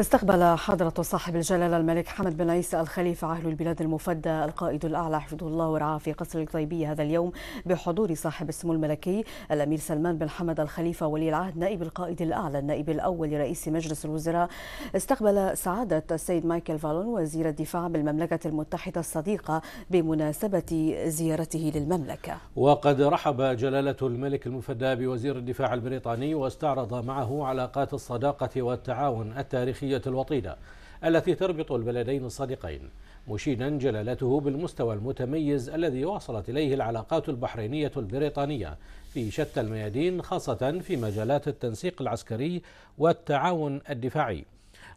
استقبل حضرة صاحب الجلالة الملك حمد بن عيسى الخليفة أهل البلاد المفدى القائد الأعلى حفظه الله ورعاه في قصر القطيبية هذا اليوم بحضور صاحب السمو الملكي الأمير سلمان بن حمد الخليفة ولي العهد نائب القائد الأعلى النائب الأول لرئيس مجلس الوزراء استقبل سعادة السيد مايكل فالون وزير الدفاع بالمملكة المتحدة الصديقة بمناسبة زيارته للمملكة وقد رحب جلالة الملك المفدى بوزير الدفاع البريطاني واستعرض معه علاقات الصداقة والتعاون التاريخي التاريخية الوطيدة التي تربط البلدين الصديقين مشيدا جلالته بالمستوى المتميز الذي وصلت إليه العلاقات البحرينية البريطانية في شتى الميادين خاصة في مجالات التنسيق العسكري والتعاون الدفاعي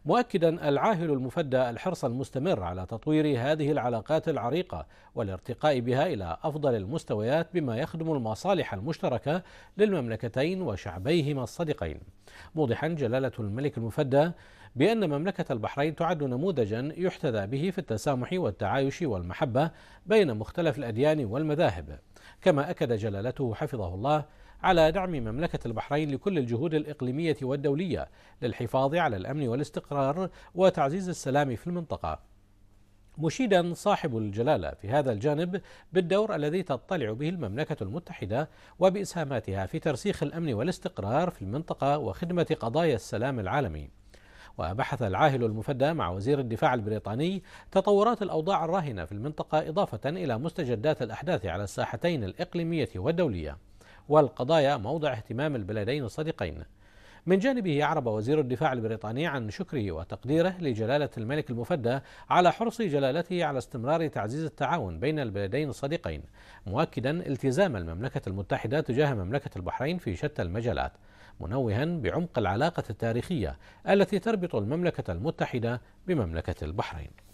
مؤكدا العاهل المفدى الحرص المستمر على تطوير هذه العلاقات العريقة والارتقاء بها إلى أفضل المستويات بما يخدم المصالح المشتركة للمملكتين وشعبيهما الصديقين موضحا جلالة الملك المفدى بأن مملكة البحرين تعد نموذجا يحتذى به في التسامح والتعايش والمحبة بين مختلف الأديان والمذاهب كما أكد جلالته حفظه الله على دعم مملكة البحرين لكل الجهود الإقليمية والدولية للحفاظ على الأمن والاستقرار وتعزيز السلام في المنطقة. مشيدا صاحب الجلالة في هذا الجانب بالدور الذي تطلع به المملكة المتحدة وبإسهاماتها في ترسيخ الأمن والاستقرار في المنطقة وخدمة قضايا السلام العالمي. وبحث العاهل المفدى مع وزير الدفاع البريطاني تطورات الأوضاع الراهنة في المنطقة إضافة إلى مستجدات الأحداث على الساحتين الإقليمية والدولية والقضايا موضع اهتمام البلدين الصديقين من جانبه أعرب وزير الدفاع البريطاني عن شكره وتقديره لجلالة الملك المفدى على حرص جلالته على استمرار تعزيز التعاون بين البلدين الصديقين مؤكدا التزام المملكة المتحدة تجاه مملكة البحرين في شتى المجالات منوها بعمق العلاقة التاريخية التي تربط المملكة المتحدة بمملكة البحرين